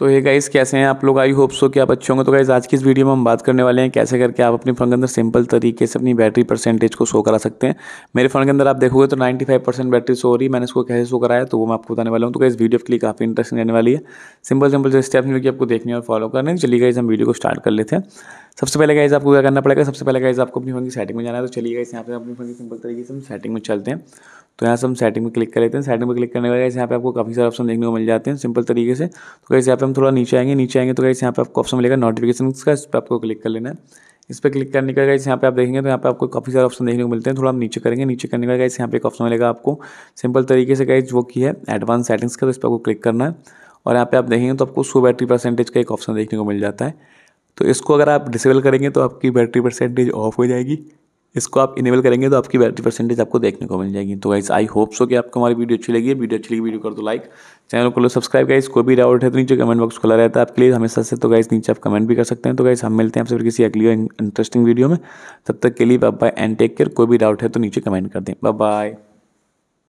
तो ये गाइस कैसे हैं आप लोग आई होप सो कि आप अच्छे होंगे तो गाइस आज की इस वीडियो में हम बात करने वाले हैं कैसे करके आप अपने फ़ोन के अंदर सिंपल तरीके से अपनी बैटरी परसेंटेज को शो करा सकते हैं मेरे फ़ोन के अंदर आप देखोगे तो 95 परसेंट बैटरी शो हो रही मैंने इसको कैसे शो कराया तो वो मैं आपको बताने वाला हूँ तो गाइस वीडियो के लिए काफ़ी इंटरेस्टिंग रहने वाली है सिंपल सिंपल जो स्टेप मिलकर आपको देखने और फॉलो करने तो चलिए गाइज हम वीडियो को स्टार्ट कर लेते हैं सबसे पहले गाइज आपको क्या करना पड़ेगा सबसे पहले गाइज आपको अपनी फोन की सेटिंग में जाना है तो चलिए गाइस यहाँ पर अपनी फोन की सिंपल तरीके से हम सेटिंग में चलते हैं तो यहाँ से हम सेटिंग में क्लिक कर लेते हैं सेटिंग में क्लिक करने के बाद यहाँ पे आपको काफ़ी सारे ऑप्शन देखने को मिल जाते हैं सिंपल तरीके से तो कैसे यहाँ पे हम थोड़ा नीचे आएंगे नीचे आएंगे तो कैसे यहाँ पे आपको ऑप्शन मिलेगा नोटिफिकेशन का इस पर आपको क्लिक कर लेना है इस पर क्लिक करने का इस यहाँ पे आप देखेंगे तो यहाँ पे आपको काफ़ी सारे ऑप्शन देखने को मिलते हैं थोड़ा हम नीचे करेंगे नीचे करने का इस यहाँ पे एक ऑप्शन मिलेगा आपको सिंपल तरीके से कैसे वो की है एडवांस सेटिंग्स का तो इस पर आपको क्लिक करना है और यहाँ पे आप देखेंगे तो आपको सो बैटरी परसेंटेज का एक ऑप्शन देखने को मिल जाता है तो इसको अगर आप डिसेबल करेंगे तो आपकी बैटरी परसेंटेज ऑफ हो जाएगी इसको आप इनेबल करेंगे तो आपकी बैटरी परसेंटेज आपको देखने को मिल जाएगी तो गाइस आई होप सो कि आपको हमारी वीडियो अच्छी लगी है वीडियो अच्छी लगी वीडियो कर दो लाइक चैनल को लो सब्सक्राइब गाइस कोई भी डाउट है तो नीचे कमेंट बॉक्स खुला रहता है आपके लिए हमेशा से तो गाइस नीचे आप कमेंट भी कर सकते हैं तो गाइस हम मिलते हैं आपसे फिर किसी अगली इंटरेस्टिंग वीडियो में तब तक के लिए बाय एंड टेक केयर कोई भी डाउट है तो नीचे कमेंट कर दें बाय